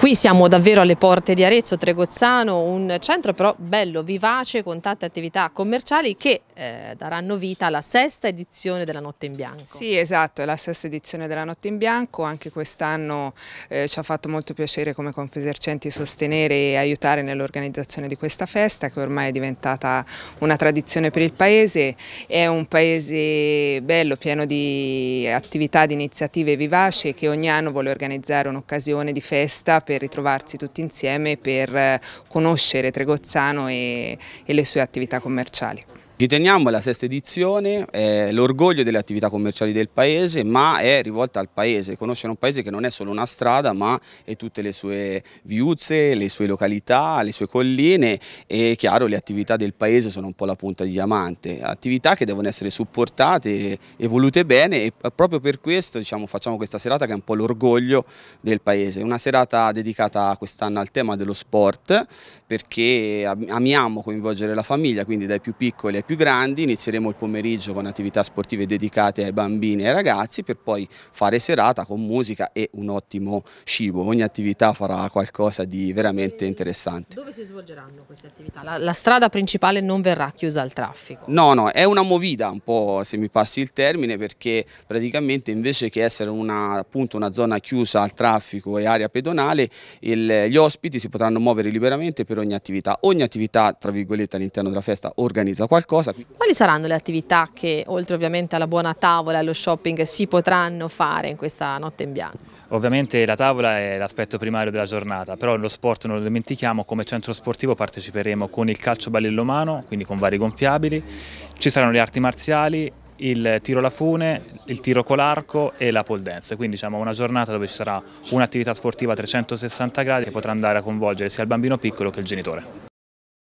Qui siamo davvero alle porte di Arezzo, Tregozzano, un centro però bello, vivace, con tante attività commerciali che eh, daranno vita alla sesta edizione della Notte in Bianco. Sì, esatto, è la sesta edizione della Notte in Bianco, anche quest'anno eh, ci ha fatto molto piacere come Confesercenti sostenere e aiutare nell'organizzazione di questa festa che ormai è diventata una tradizione per il paese, è un paese bello, pieno di attività, di iniziative vivaci che ogni anno vuole organizzare un'occasione di festa per ritrovarsi tutti insieme per eh, conoscere Tregozzano e, e le sue attività commerciali. Riteniamo la sesta edizione eh, l'orgoglio delle attività commerciali del paese, ma è rivolta al paese, conoscere un paese che non è solo una strada, ma è tutte le sue viuzze, le sue località, le sue colline e chiaro le attività del paese sono un po' la punta di diamante, attività che devono essere supportate e volute bene e proprio per questo diciamo, facciamo questa serata che è un po' l'orgoglio del paese, una serata dedicata quest'anno al tema dello sport perché amiamo coinvolgere la famiglia, quindi dai più piccoli ai più più grandi, inizieremo il pomeriggio con attività sportive dedicate ai bambini e ai ragazzi per poi fare serata con musica e un ottimo cibo, ogni attività farà qualcosa di veramente interessante. Dove si svolgeranno queste attività? La, la strada principale non verrà chiusa al traffico? No, no, è una movida un po' se mi passi il termine perché praticamente invece che essere una, appunto, una zona chiusa al traffico e area pedonale il, gli ospiti si potranno muovere liberamente per ogni attività, ogni attività tra virgolette all'interno della festa organizza qualcosa cosa. Quali saranno le attività che, oltre ovviamente alla buona tavola e allo shopping, si potranno fare in questa notte in bianco? Ovviamente la tavola è l'aspetto primario della giornata, però lo sport non lo dimentichiamo, come centro sportivo parteciperemo con il calcio ballellomano, quindi con vari gonfiabili, ci saranno le arti marziali il tiro alla fune, il tiro con l'arco e la pole dance, quindi diciamo una giornata dove ci sarà un'attività sportiva a 360 gradi che potrà andare a coinvolgere sia il bambino piccolo che il genitore.